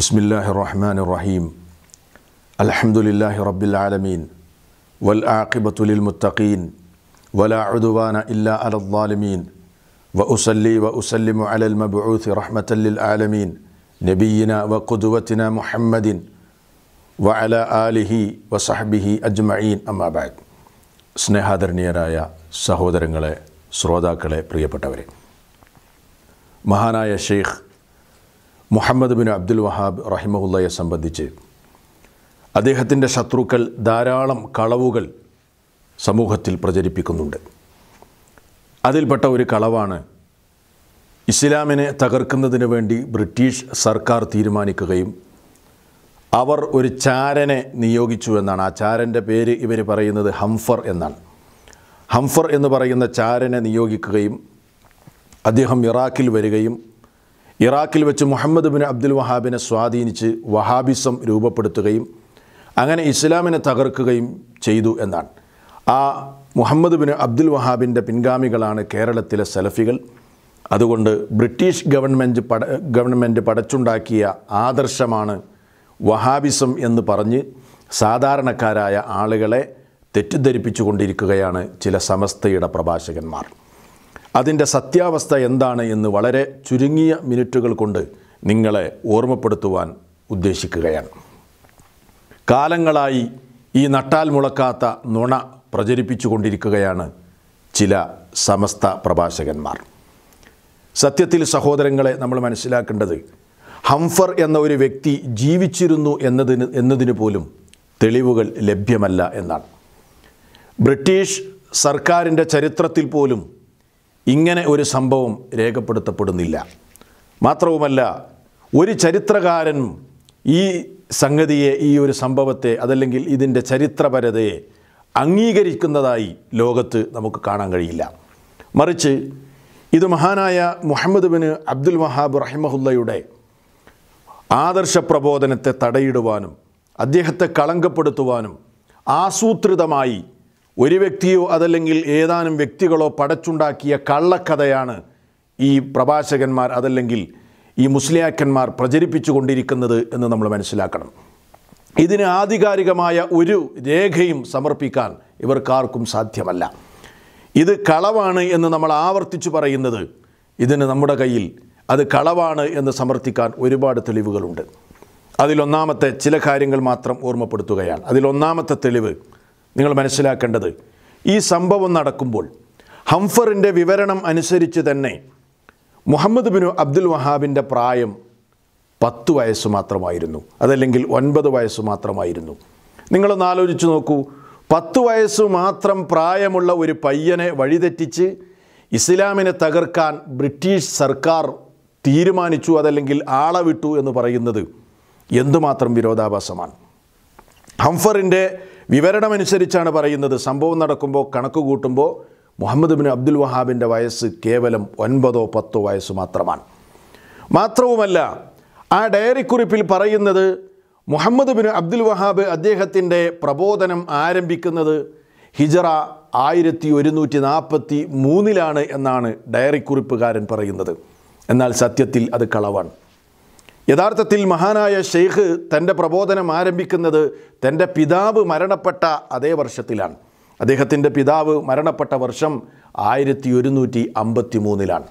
بسم الله الرحمن الرحيم الحمد لله رب العالمين والعاقبة للمتقين ولا عدوان إلا على الظالمين وأصلي وأسلم على المبعوث رحمة للعالمين نبينا وقدوتنا محمد وعلى آله وصحبه أجمعين أما بعد സ്നേഹാദരണീയരായ സഹോദരങ്ങളെ ശ്രോതാക്കളെ مهانا يا شيخ Muhammad bin Abdul Wahhab റഹിമഹുല്ലയെ സംബന്ധിച്ച് അദ്ദേഹത്തിൻ്റെ ശത്രുക്കൾ ധാരാളം കളവുകൾ സമൂഹത്തിൽ പ്രചരിപ്പിക്കുന്നുണ്ട് അതിൽപ്പെട്ട ഒരു കളവാണ് ഇസ്ലാമിനെ തകർക്കുന്നതിന് വേണ്ടി ബ്രിട്ടീഷ് സർക്കാർ തീരുമാനിക്കുകയും അവർ ഒരു ചാരനെ നിയോഗിച്ചു എന്നാണ് ആ ചാരൻ്റെ പേര് ഇവർ പറയുന്നത് ഹംഫർ എന്നാണ് ഹംഫർ എന്ന് പറയുന്ന ചാരനെ നിയോഗിക്കുകയും അദ്ദേഹം ഇറാഖിൽ വരികയും ഇറാഖിൽ വെച്ച് മുഹമ്മദ് ബിൻ അബ്ദുൽ വഹാബിനെ സ്വാധീനിച്ച് വഹാബിസം രൂപപ്പെടുത്തുകയും അങ്ങനെ ഇസ്ലാമിനെ തകർക്കുകയും ചെയ്തു എന്നാണ് ആ മുഹമ്മദ് ബിൻ അബ്ദുൽ വഹാബിൻ്റെ പിൻഗാമികളാണ് കേരളത്തിലെ സലഫികൾ അതുകൊണ്ട് ബ്രിട്ടീഷ് ഗവൺമെൻറ് പട ഗവൺമെൻറ് പടച്ചുണ്ടാക്കിയ ആദർശമാണ് വഹാബിസം എന്ന് പറഞ്ഞ് സാധാരണക്കാരായ ആളുകളെ തെറ്റിദ്ധരിപ്പിച്ചു കൊണ്ടിരിക്കുകയാണ് ചില സമസ്തയുടെ പ്രഭാഷകന്മാർ അതിൻ്റെ സത്യാവസ്ഥ എന്താണ് എന്ന് വളരെ ചുരുങ്ങിയ മിനിറ്റുകൾ കൊണ്ട് നിങ്ങളെ ഓർമ്മപ്പെടുത്തുവാൻ ഉദ്ദേശിക്കുകയാണ് കാലങ്ങളായി ഈ നട്ടാൽ മുളക്കാത്ത നുണ പ്രചരിപ്പിച്ചു കൊണ്ടിരിക്കുകയാണ് ചില സമസ്ത പ്രഭാഷകന്മാർ സത്യത്തിൽ സഹോദരങ്ങളെ നമ്മൾ മനസ്സിലാക്കേണ്ടത് ഹംഫർ എന്ന ഒരു വ്യക്തി ജീവിച്ചിരുന്നു എന്നതിന് എന്നതിന് പോലും തെളിവുകൾ ലഭ്യമല്ല എന്നാണ് ബ്രിട്ടീഷ് സർക്കാരിൻ്റെ ചരിത്രത്തിൽ പോലും ഇങ്ങനെ ഒരു സംഭവം രേഖപ്പെടുത്തപ്പെടുന്നില്ല മാത്രവുമല്ല ഒരു ചരിത്രകാരൻ ഈ സംഗതിയെ ഈ ഒരു സംഭവത്തെ അതല്ലെങ്കിൽ ഇതിൻ്റെ ചരിത്രപരതയെ അംഗീകരിക്കുന്നതായി ലോകത്ത് നമുക്ക് കാണാൻ കഴിയില്ല മറിച്ച് ഇത് മഹാനായ മുഹമ്മദ് ബിന് അബ്ദുൽ വഹാബ് റഹിമഹുല്ലയുടെ ആദർശ പ്രബോധനത്തെ തടയിടുവാനും അദ്ദേഹത്തെ കളങ്കപ്പെടുത്തുവാനും ആസൂത്രിതമായി ഒരു വ്യക്തിയോ അതല്ലെങ്കിൽ ഏതാനും വ്യക്തികളോ പടച്ചുണ്ടാക്കിയ കള്ളക്കഥയാണ് ഈ പ്രഭാഷകന്മാർ അതല്ലെങ്കിൽ ഈ മുസ്ലിയാക്കന്മാർ പ്രചരിപ്പിച്ചു കൊണ്ടിരിക്കുന്നത് എന്ന് നമ്മൾ മനസ്സിലാക്കണം ഇതിന് ആധികാരികമായ ഒരു രേഖയും സമർപ്പിക്കാൻ ഇവർക്കാർക്കും സാധ്യമല്ല ഇത് കളവാണ് എന്ന് നമ്മൾ ആവർത്തിച്ചു പറയുന്നത് ഇതിന് നമ്മുടെ കയ്യിൽ അത് കളവാണ് എന്ന് സമർത്ഥിക്കാൻ ഒരുപാട് തെളിവുകളുണ്ട് അതിലൊന്നാമത്തെ ചില കാര്യങ്ങൾ മാത്രം ഓർമ്മപ്പെടുത്തുകയാണ് അതിലൊന്നാമത്തെ തെളിവ് നിങ്ങൾ മനസ്സിലാക്കേണ്ടത് ഈ സംഭവം നടക്കുമ്പോൾ ഹംഫറിൻ്റെ വിവരണം അനുസരിച്ച് തന്നെ മുഹമ്മദ് ബിനു അബ്ദുൽ വഹാബിൻ്റെ പ്രായം പത്ത് വയസ്സ് മാത്രമായിരുന്നു അതല്ലെങ്കിൽ ഒൻപത് വയസ്സ് മാത്രമായിരുന്നു നിങ്ങളൊന്ന് ആലോചിച്ച് നോക്കൂ പത്ത് വയസ്സ് മാത്രം പ്രായമുള്ള ഒരു പയ്യനെ വഴിതെറ്റിച്ച് ഇസ്ലാമിനെ തകർക്കാൻ ബ്രിട്ടീഷ് സർക്കാർ തീരുമാനിച്ചു അതല്ലെങ്കിൽ ആളവിട്ടു എന്ന് പറയുന്നത് എന്തുമാത്രം വിരോധാഭാസമാണ് ഹംഫറിൻ്റെ വിവരണമനുസരിച്ചാണ് പറയുന്നത് സംഭവം നടക്കുമ്പോൾ കണക്ക് കൂട്ടുമ്പോൾ മുഹമ്മദ് ബിൻ അബ്ദുൽ വഹാബിൻ്റെ വയസ്സ് കേവലം ഒൻപതോ പത്തോ വയസ്സ് മാത്രമാണ് മാത്രവുമല്ല ആ ഡയറിക്കുറിപ്പിൽ പറയുന്നത് മുഹമ്മദ് ബിൻ അബ്ദുൽ വഹാബ് അദ്ദേഹത്തിൻ്റെ പ്രബോധനം ആരംഭിക്കുന്നത് ഹിജറ ആയിരത്തി ഒരുന്നൂറ്റി നാൽപ്പത്തി മൂന്നിലാണ് എന്നാണ് ഡയറിക്കുറിപ്പുകാരൻ പറയുന്നത് എന്നാൽ സത്യത്തിൽ അത് കളവാണ് യഥാർത്ഥത്തിൽ മഹാനായ ഷെയ്ഖ് തൻ്റെ പ്രബോധനം ആരംഭിക്കുന്നത് തൻ്റെ പിതാവ് മരണപ്പെട്ട അതേ വർഷത്തിലാണ് അദ്ദേഹത്തിൻ്റെ പിതാവ് മരണപ്പെട്ട വർഷം ആയിരത്തി ഒരുന്നൂറ്റി അമ്പത്തി മൂന്നിലാണ്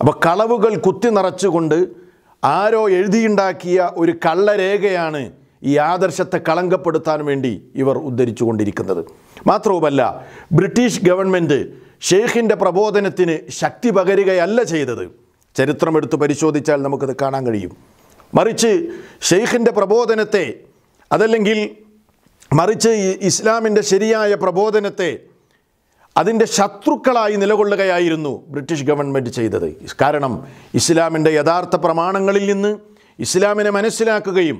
അപ്പോൾ കളവുകൾ കുത്തി നിറച്ചുകൊണ്ട് ആരോ എഴുതിയുണ്ടാക്കിയ ഒരു കള്ളരേഖയാണ് ഈ ആദർശത്തെ കളങ്കപ്പെടുത്താൻ വേണ്ടി ഇവർ ഉദ്ധരിച്ചു കൊണ്ടിരിക്കുന്നത് മാത്രവുമല്ല ബ്രിട്ടീഷ് ഗവൺമെൻറ് ഷെയ്ഖിൻ്റെ പ്രബോധനത്തിന് ശക്തി പകരുകയല്ല ചെയ്തത് ചരിത്രം എടുത്ത് പരിശോധിച്ചാൽ നമുക്കത് കാണാൻ കഴിയും മറിച്ച് ഷെയ്ഖിൻ്റെ പ്രബോധനത്തെ അതല്ലെങ്കിൽ മറിച്ച് ഇസ്ലാമിൻ്റെ ശരിയായ പ്രബോധനത്തെ അതിൻ്റെ ശത്രുക്കളായി നിലകൊള്ളുകയായിരുന്നു ബ്രിട്ടീഷ് ഗവൺമെൻറ് ചെയ്തത് കാരണം ഇസ്ലാമിൻ്റെ യഥാർത്ഥ പ്രമാണങ്ങളിൽ നിന്ന് ഇസ്ലാമിനെ മനസ്സിലാക്കുകയും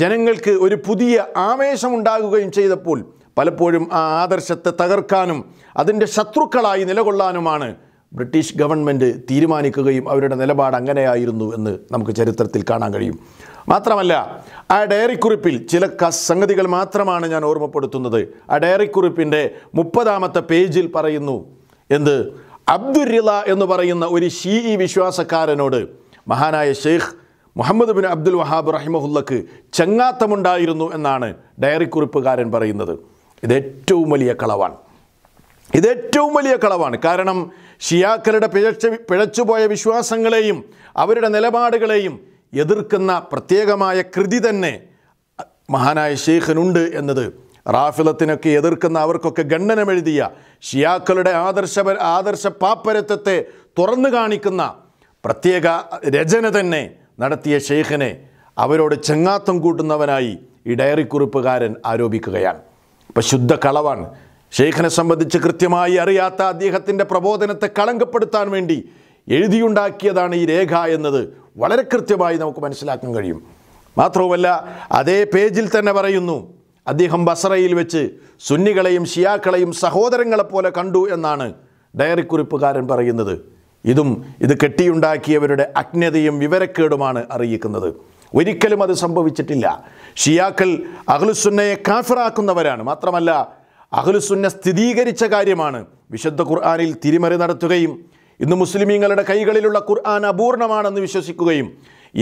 ജനങ്ങൾക്ക് ഒരു പുതിയ ആവേശമുണ്ടാകുകയും ചെയ്തപ്പോൾ പലപ്പോഴും ആ ആദർശത്തെ തകർക്കാനും അതിൻ്റെ ശത്രുക്കളായി നിലകൊള്ളാനുമാണ് ബ്രിട്ടീഷ് ഗവൺമെൻറ് തീരുമാനിക്കുകയും അവരുടെ നിലപാട് അങ്ങനെയായിരുന്നു എന്ന് നമുക്ക് ചരിത്രത്തിൽ കാണാൻ കഴിയും മാത്രമല്ല ആ ഡയറിക്കുറിപ്പിൽ ചില സംഗതികൾ മാത്രമാണ് ഞാൻ ഓർമ്മപ്പെടുത്തുന്നത് ആ ഡയറിക്കുറിപ്പിൻ്റെ മുപ്പതാമത്തെ പേജിൽ പറയുന്നു എന്ത് അബ്ദുറില എന്ന് പറയുന്ന ഒരു ഷീഇ വിശ്വാസക്കാരനോട് മഹാനായ ഷെയ്ഖ് മുഹമ്മദ് ബിൻ അബ്ദുൽ വഹാബ് റഹിമഹുല്ലക്ക് ചങ്ങാത്തമുണ്ടായിരുന്നു എന്നാണ് ഡയറിക്കുറിപ്പുകാരൻ പറയുന്നത് ഇത് ഏറ്റവും വലിയ കളവാണ് ഇത് ഏറ്റവും വലിയ കളവാണ് കാരണം ഷിയാക്കളുടെ പിഴച്ച് പിഴച്ചുപോയ വിശ്വാസങ്ങളെയും അവരുടെ നിലപാടുകളെയും എതിർക്കുന്ന പ്രത്യേകമായ കൃതി തന്നെ മഹാനായ ഷെയ്ഖനുണ്ട് എന്നത് റാഫിലത്തിനൊക്കെ എതിർക്കുന്ന അവർക്കൊക്കെ ഗണ്ഡനമെഴുതിയ ഷിയാക്കളുടെ ആദർശ ആദർശ പാപ്പരത്വത്തെ തുറന്നു കാണിക്കുന്ന പ്രത്യേക രചന തന്നെ നടത്തിയ ഷെയ്ഖനെ അവരോട് ചെങ്ങാത്തം കൂട്ടുന്നവനായി ഈ ഡയറി കുറിപ്പുകാരൻ ആരോപിക്കുകയാണ് അപ്പം ശുദ്ധ കളവാണ് ശേഖനെ സംബന്ധിച്ച് കൃത്യമായി അറിയാത്ത അദ്ദേഹത്തിൻ്റെ പ്രബോധനത്തെ കളങ്കപ്പെടുത്താൻ വേണ്ടി എഴുതിയുണ്ടാക്കിയതാണ് ഈ രേഖ എന്നത് വളരെ കൃത്യമായി നമുക്ക് മനസ്സിലാക്കാൻ കഴിയും മാത്രവുമല്ല അതേ പേജിൽ തന്നെ പറയുന്നു അദ്ദേഹം ബസറയിൽ വെച്ച് സുന്നികളെയും ഷിയാക്കളെയും സഹോദരങ്ങളെപ്പോലെ കണ്ടു എന്നാണ് ഡയറിക്കുറിപ്പുകാരൻ പറയുന്നത് ഇതും ഇത് കെട്ടിയുണ്ടാക്കിയവരുടെ അജ്ഞതയും വിവരക്കേടുമാണ് അറിയിക്കുന്നത് ഒരിക്കലും അത് സംഭവിച്ചിട്ടില്ല ഷിയാക്കൾ അഖ്ലുസുന്നയെ കാഫിറാക്കുന്നവരാണ് മാത്രമല്ല അഖിലുസുന്ന സ്ഥിരീകരിച്ച കാര്യമാണ് വിശുദ്ധ ഖുർആാനിൽ തിരിമറി നടത്തുകയും ഇന്ന് മുസ്ലിമീങ്ങളുടെ കൈകളിലുള്ള ഖുർആൻ അപൂർണമാണെന്ന് വിശ്വസിക്കുകയും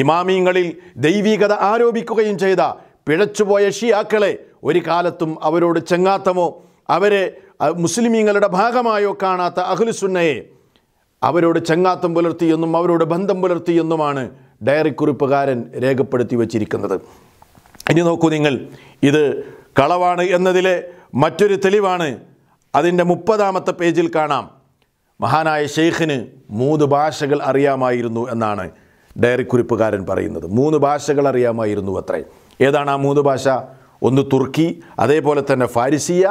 ഇമാമീങ്ങളിൽ ദൈവീകത ആരോപിക്കുകയും ചെയ്ത പിഴച്ചുപോയ ഷിയാക്കളെ ഒരു കാലത്തും അവരോട് ചെങ്ങാത്തമോ അവരെ മുസ്ലിമീങ്ങളുടെ ഭാഗമായോ കാണാത്ത അഖിലുസുന്നയെ അവരോട് ചെങ്ങാത്തം പുലർത്തിയെന്നും അവരോട് ബന്ധം പുലർത്തിയെന്നുമാണ് ഡയറി കുറിപ്പുകാരൻ രേഖപ്പെടുത്തി വച്ചിരിക്കുന്നത് ഇനി നോക്കൂ നിങ്ങൾ ഇത് കളവാണ് എന്നതിലെ മറ്റൊരു തെളിവാണ് അതിൻ്റെ മുപ്പതാമത്തെ പേജിൽ കാണാം മഹാനായ ഷെയ്ഖിന് മൂന്ന് ഭാഷകൾ അറിയാമായിരുന്നു എന്നാണ് ഡയറി കുറിപ്പുകാരൻ പറയുന്നത് മൂന്ന് ഭാഷകൾ അറിയാമായിരുന്നു അത്രേ ഏതാണ് ആ മൂന്ന് ഭാഷ ഒന്ന് തുർക്കി അതേപോലെ തന്നെ ഫാരിസിയ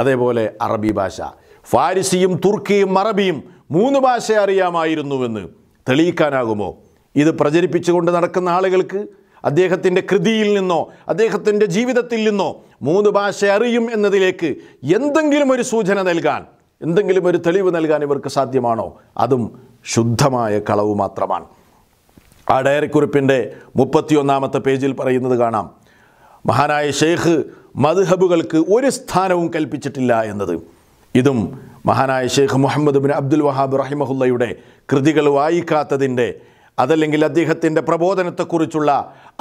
അതേപോലെ അറബി ഭാഷ ഫാരിസിയും തുർക്കിയും അറബിയും മൂന്ന് ഭാഷ അറിയാമായിരുന്നുവെന്ന് തെളിയിക്കാനാകുമോ ഇത് പ്രചരിപ്പിച്ചുകൊണ്ട് നടക്കുന്ന ആളുകൾക്ക് അദ്ദേഹത്തിൻ്റെ കൃതിയിൽ നിന്നോ അദ്ദേഹത്തിൻ്റെ ജീവിതത്തിൽ നിന്നോ മൂന്ന് ഭാഷ അറിയും എന്നതിലേക്ക് എന്തെങ്കിലും ഒരു സൂചന നൽകാൻ എന്തെങ്കിലും ഒരു തെളിവ് നൽകാൻ ഇവർക്ക് സാധ്യമാണോ അതും ശുദ്ധമായ കളവ് മാത്രമാണ് ആ ഡയറിക്കുറിപ്പിൻ്റെ മുപ്പത്തിയൊന്നാമത്തെ പേജിൽ പറയുന്നത് കാണാം മഹാനായ ഷെയ്ഖ് മദ്ഹബുകൾക്ക് ഒരു സ്ഥാനവും കൽപ്പിച്ചിട്ടില്ല എന്നത് ഇതും മഹാനായ ഷെയ്ഖ് മുഹമ്മദ് ബിൻ അബ്ദുൽ വഹാബ് റഹിമഹുല്ലയുടെ കൃതികൾ വായിക്കാത്തതിൻ്റെ അതല്ലെങ്കിൽ അദ്ദേഹത്തിൻ്റെ പ്രബോധനത്തെക്കുറിച്ചുള്ള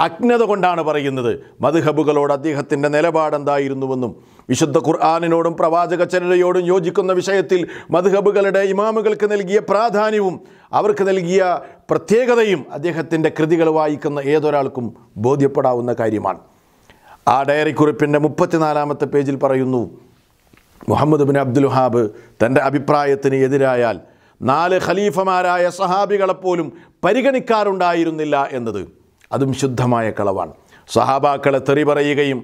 അജ്ഞത കൊണ്ടാണ് പറയുന്നത് മധുഹബുകളോട് അദ്ദേഹത്തിൻ്റെ നിലപാടെന്തായിരുന്നുവെന്നും വിശുദ്ധ ഖുർആാനിനോടും പ്രവാചക ചരനയോടും യോജിക്കുന്ന വിഷയത്തിൽ മധുഹബുകളുടെ ഇമാമുകൾക്ക് നൽകിയ പ്രാധാന്യവും അവർക്ക് നൽകിയ പ്രത്യേകതയും അദ്ദേഹത്തിൻ്റെ കൃതികൾ വായിക്കുന്ന ഏതൊരാൾക്കും ബോധ്യപ്പെടാവുന്ന കാര്യമാണ് ആ ഡയറി കുറിപ്പിൻ്റെ മുപ്പത്തിനാലാമത്തെ പേജിൽ പറയുന്നു മുഹമ്മദ് ബിൻ അബ്ദുൽ ഹാബ് തൻ്റെ അഭിപ്രായത്തിന് എതിരായാൽ നാല് ഖലീഫമാരായ സഹാബികളെപ്പോലും പരിഗണിക്കാറുണ്ടായിരുന്നില്ല എന്നത് അതും ശുദ്ധമായ കളവാണ് സഹാബാക്കളെ തെറി പറയുകയും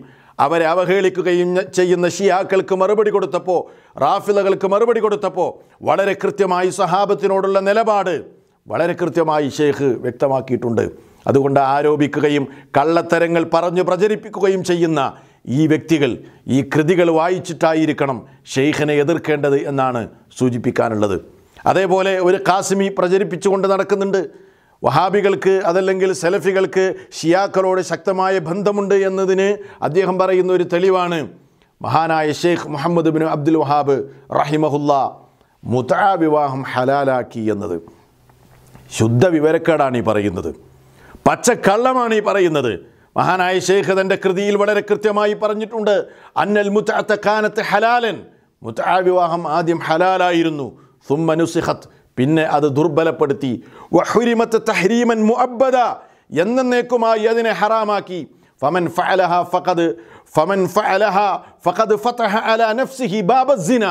അവരെ അവഹേളിക്കുകയും ചെയ്യുന്ന ഷിയാക്കൾക്ക് മറുപടി കൊടുത്തപ്പോൾ റാഫിലകൾക്ക് മറുപടി കൊടുത്തപ്പോൾ വളരെ കൃത്യമായി സഹാബത്തിനോടുള്ള നിലപാട് വളരെ കൃത്യമായി ഷെയ്ഖ് വ്യക്തമാക്കിയിട്ടുണ്ട് അതുകൊണ്ട് ആരോപിക്കുകയും കള്ളത്തരങ്ങൾ പറഞ്ഞു പ്രചരിപ്പിക്കുകയും ചെയ്യുന്ന ഈ വ്യക്തികൾ ഈ കൃതികൾ വായിച്ചിട്ടായിരിക്കണം ഷെയ്ഖിനെ എതിർക്കേണ്ടത് എന്നാണ് സൂചിപ്പിക്കാനുള്ളത് അതേപോലെ ഒരു കാസിമി പ്രചരിപ്പിച്ചുകൊണ്ട് നടക്കുന്നുണ്ട് വഹാബികൾക്ക് അതല്ലെങ്കിൽ സെലഫികൾക്ക് ഷിയാക്കളോട് ശക്തമായ ബന്ധമുണ്ട് എന്നതിന് അദ്ദേഹം പറയുന്ന ഒരു തെളിവാണ് മഹാനായ ഷെയ്ഖ് മുഹമ്മദ് ബിൻ അബ്ദുൽ വഹാബ് റഹിമഹുല്ല മുതാ വിവാഹം ഹലാലാക്കി എന്നത് ശുദ്ധ വിവരക്കേടാണ് ഈ പറയുന്നത് പച്ചക്കള്ളമാണ് ഈ പറയുന്നത് മഹാനായ ഷെയ്ഖ് തൻ്റെ കൃതിയിൽ വളരെ കൃത്യമായി പറഞ്ഞിട്ടുണ്ട് അന്നൽ മുത്താത്ത കാനത്ത് ഹലാലൻ മുത്താ വിവാഹം ആദ്യം ഹലാലായിരുന്നു സുമ്മനുസിഹത്ത് പിന്നെ അത് ദുർബലപ്പെടുത്തി വഹുരിമത്ത് തഹ്രീമൻ മുഅബ്ബദ എന്നേക്കുമായി അതിനെ ഹറാമാക്കി ഫമൻ ഫഅലഹ ഫഖദ് ഫമൻ ഫഅലഹ ഫഖദ് ഫതഹ അല നഫ്സിഹി ബാബ സിന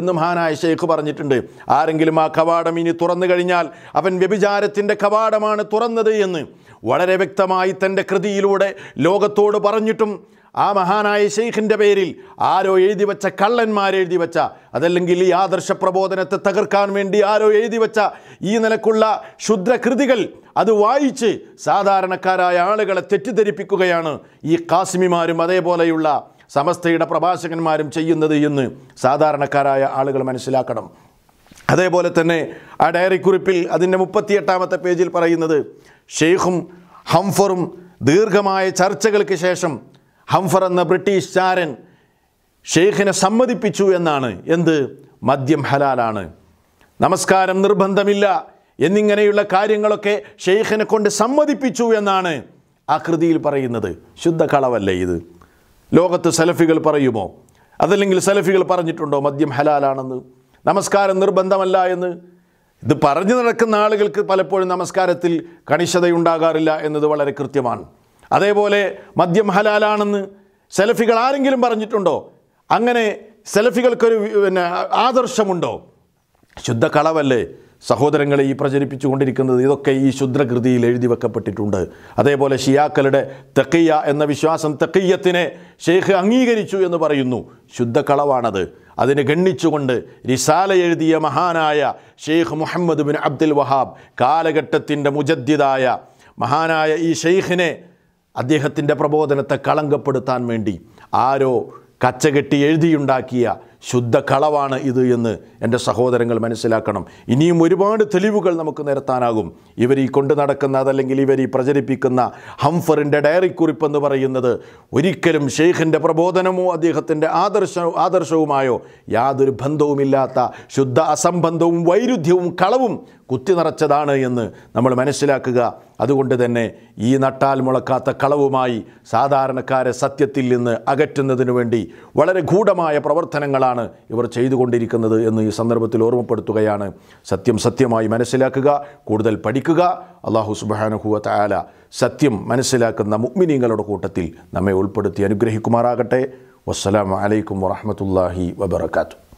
എന്ന് മഹാനായ ഷെയ്ഖ് പറഞ്ഞിട്ടുണ്ട് ആരെങ്കിലും ആ കവാടം ഇനി തുറന്നു കഴിഞ്ഞാൽ അവൻ വ്യഭിചാരത്തിൻ്റെ കവാടമാണ് തുറന്നത് എന്ന് വളരെ വ്യക്തമായി തൻ്റെ കൃതിയിലൂടെ ലോകത്തോട് പറഞ്ഞിട്ടും ആ മഹാനായ ഷെയ്ഖിൻ്റെ പേരിൽ ആരോ എഴുതി വച്ച എഴുതി വച്ച അതല്ലെങ്കിൽ ഈ ആദർശ പ്രബോധനത്തെ തകർക്കാൻ വേണ്ടി ആരോ എഴുതി വച്ച ഈ നിലക്കുള്ള ക്ഷുദ്രകൃതികൾ അത് വായിച്ച് സാധാരണക്കാരായ ആളുകളെ തെറ്റിദ്ധരിപ്പിക്കുകയാണ് ഈ കാസിമിമാരും അതേപോലെയുള്ള സമസ്തയുടെ പ്രഭാഷകന്മാരും ചെയ്യുന്നത് എന്ന് സാധാരണക്കാരായ ആളുകൾ മനസ്സിലാക്കണം അതേപോലെ തന്നെ ആ ഡയറി കുറിപ്പിൽ അതിൻ്റെ മുപ്പത്തിയെട്ടാമത്തെ പേജിൽ പറയുന്നത് ഷെയ്ഖും ഹംഫറും ദീർഘമായ ചർച്ചകൾക്ക് ശേഷം ഹംഫർ എന്ന ബ്രിട്ടീഷ് ചാരൻ ഷെയ്ഖിനെ സമ്മതിപ്പിച്ചു എന്നാണ് എന്ത് മദ്യം ഹലാലാണ് നമസ്കാരം നിർബന്ധമില്ല എന്നിങ്ങനെയുള്ള കാര്യങ്ങളൊക്കെ ഷെയ്ഖിനെ കൊണ്ട് സമ്മതിപ്പിച്ചു എന്നാണ് ആ കൃതിയിൽ പറയുന്നത് ശുദ്ധ കളവല്ലേ ഇത് ലോകത്ത് സലഫികൾ പറയുമോ അതല്ലെങ്കിൽ സലഫികൾ പറഞ്ഞിട്ടുണ്ടോ മദ്യം ഹലാലാണെന്ന് നമസ്കാരം നിർബന്ധമല്ല എന്ന് ഇത് പറഞ്ഞു നടക്കുന്ന ആളുകൾക്ക് പലപ്പോഴും നമസ്കാരത്തിൽ കണിശതയുണ്ടാകാറില്ല എന്നത് വളരെ കൃത്യമാണ് അതേപോലെ മദ്യം ഹലാലാണെന്ന് സെലഫികൾ ആരെങ്കിലും പറഞ്ഞിട്ടുണ്ടോ അങ്ങനെ സെലഫികൾക്കൊരു പിന്നെ ആദർശമുണ്ടോ ശുദ്ധ കളവല്ലേ സഹോദരങ്ങളെ ഈ പ്രചരിപ്പിച്ചു കൊണ്ടിരിക്കുന്നത് ഇതൊക്കെ ഈ ശുദ്രകൃതിയിൽ എഴുതി വെക്കപ്പെട്ടിട്ടുണ്ട് അതേപോലെ ഷിയാക്കളുടെ തെക്കയ്യ എന്ന വിശ്വാസം തെക്കയ്യത്തിനെ ഷെയ്ഖ് അംഗീകരിച്ചു എന്ന് പറയുന്നു ശുദ്ധ കളവാണത് അതിനെ ഗണ്ണിച്ചുകൊണ്ട് റിസാല എഴുതിയ മഹാനായ ഷെയ്ഖ് മുഹമ്മദ് ബിൻ അബ്ദുൽ വഹാബ് കാലഘട്ടത്തിൻ്റെ മുജദ്ദിദായ മഹാനായ ഈ ഷെയ്ഖിനെ അദ്ദേഹത്തിൻ്റെ പ്രബോധനത്തെ കളങ്കപ്പെടുത്താൻ വേണ്ടി ആരോ കച്ചകെട്ടി എഴുതിയുണ്ടാക്കിയ ശുദ്ധ കളവാണ് ഇത് എന്ന് എൻ്റെ സഹോദരങ്ങൾ മനസ്സിലാക്കണം ഇനിയും ഒരുപാട് തെളിവുകൾ നമുക്ക് നിരത്താനാകും ഇവർ ഈ കൊണ്ടു നടക്കുന്ന അതല്ലെങ്കിൽ ഇവർ ഈ പ്രചരിപ്പിക്കുന്ന ഹംഫറിൻ്റെ ഡയറി എന്ന് പറയുന്നത് ഒരിക്കലും ഷെയ്ഖിൻ്റെ പ്രബോധനമോ അദ്ദേഹത്തിൻ്റെ ആദർശ ആദർശവുമായോ യാതൊരു ബന്ധവുമില്ലാത്ത ശുദ്ധ അസംബന്ധവും വൈരുദ്ധ്യവും കളവും കുത്തി നിറച്ചതാണ് എന്ന് നമ്മൾ മനസ്സിലാക്കുക അതുകൊണ്ട് തന്നെ ഈ നട്ടാൽ മുളക്കാത്ത കളവുമായി സാധാരണക്കാരെ സത്യത്തിൽ നിന്ന് അകറ്റുന്നതിനു വേണ്ടി വളരെ ഗൂഢമായ പ്രവർത്തനങ്ങളാണ് എന്താണ് ഇവർ ചെയ്തുകൊണ്ടിരിക്കുന്നത് എന്ന് ഈ സന്ദർഭത്തിൽ ഓർമ്മപ്പെടുത്തുകയാണ് സത്യം സത്യമായി മനസ്സിലാക്കുക കൂടുതൽ പഠിക്കുക അള്ളാഹു സുബാനുഹുവ താല സത്യം മനസ്സിലാക്കുന്ന മുഗ്മിനീങ്ങളുടെ കൂട്ടത്തിൽ നമ്മെ ഉൾപ്പെടുത്തി അനുഗ്രഹിക്കുമാറാകട്ടെ വസ്സലാം അലൈക്കും വറഹമത്തല്ലാഹി വബർക്കാത്തു